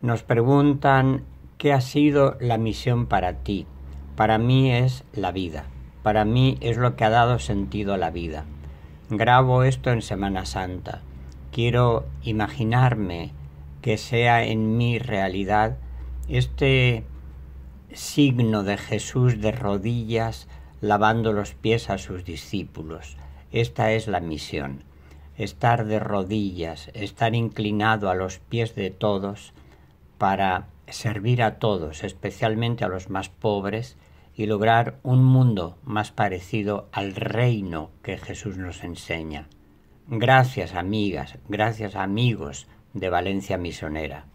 Nos preguntan qué ha sido la misión para ti. Para mí es la vida. Para mí es lo que ha dado sentido a la vida. Grabo esto en Semana Santa. Quiero imaginarme que sea en mi realidad este signo de Jesús de rodillas lavando los pies a sus discípulos. Esta es la misión, estar de rodillas, estar inclinado a los pies de todos para servir a todos, especialmente a los más pobres, y lograr un mundo más parecido al reino que Jesús nos enseña. Gracias amigas, gracias amigos de Valencia Misionera.